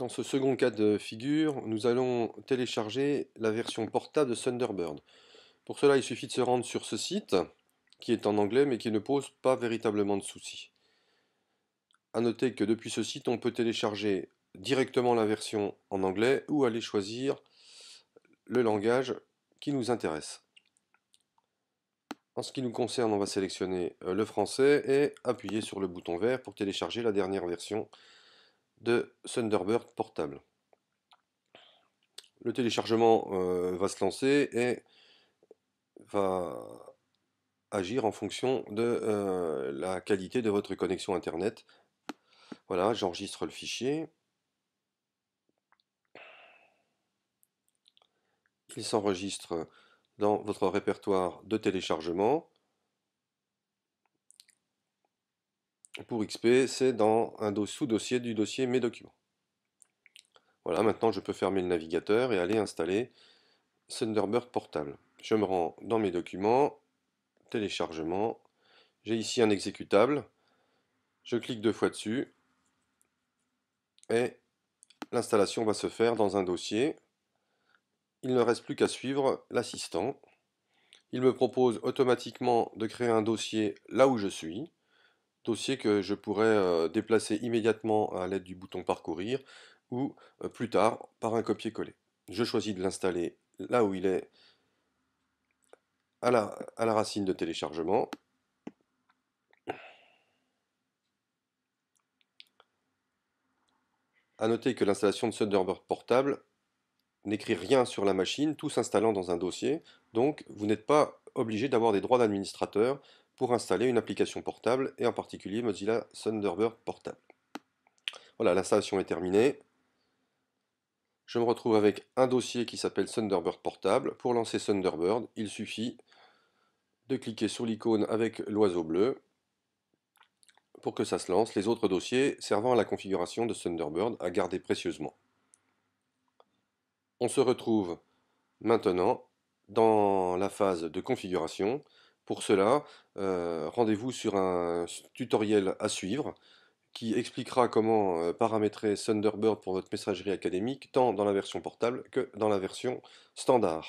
Dans ce second cas de figure, nous allons télécharger la version portable de Thunderbird. Pour cela, il suffit de se rendre sur ce site, qui est en anglais mais qui ne pose pas véritablement de soucis. A noter que depuis ce site, on peut télécharger directement la version en anglais ou aller choisir le langage qui nous intéresse. En ce qui nous concerne, on va sélectionner euh, le français et appuyer sur le bouton vert pour télécharger la dernière version de Thunderbird portable. Le téléchargement euh, va se lancer et va agir en fonction de euh, la qualité de votre connexion internet. Voilà, j'enregistre le fichier. Il s'enregistre dans votre répertoire de téléchargement. pour XP, c'est dans un sous-dossier du dossier Mes documents. Voilà, maintenant je peux fermer le navigateur et aller installer Thunderbird Portable. Je me rends dans mes documents, téléchargement, j'ai ici un exécutable, je clique deux fois dessus, et l'installation va se faire dans un dossier. Il ne reste plus qu'à suivre l'assistant. Il me propose automatiquement de créer un dossier là où je suis que je pourrais euh, déplacer immédiatement à l'aide du bouton parcourir ou euh, plus tard par un copier-coller. Je choisis de l'installer là où il est à la, à la racine de téléchargement. A noter que l'installation de Thunderbird portable n'écrit rien sur la machine, tout s'installant dans un dossier, donc vous n'êtes pas obligé d'avoir des droits d'administrateur pour installer une application portable et en particulier Mozilla Thunderbird portable. Voilà, l'installation est terminée. Je me retrouve avec un dossier qui s'appelle Thunderbird portable. Pour lancer Thunderbird, il suffit de cliquer sur l'icône avec l'oiseau bleu pour que ça se lance, les autres dossiers servant à la configuration de Thunderbird à garder précieusement. On se retrouve maintenant dans la phase de configuration pour cela, euh, rendez-vous sur un tutoriel à suivre qui expliquera comment euh, paramétrer Thunderbird pour votre messagerie académique tant dans la version portable que dans la version standard.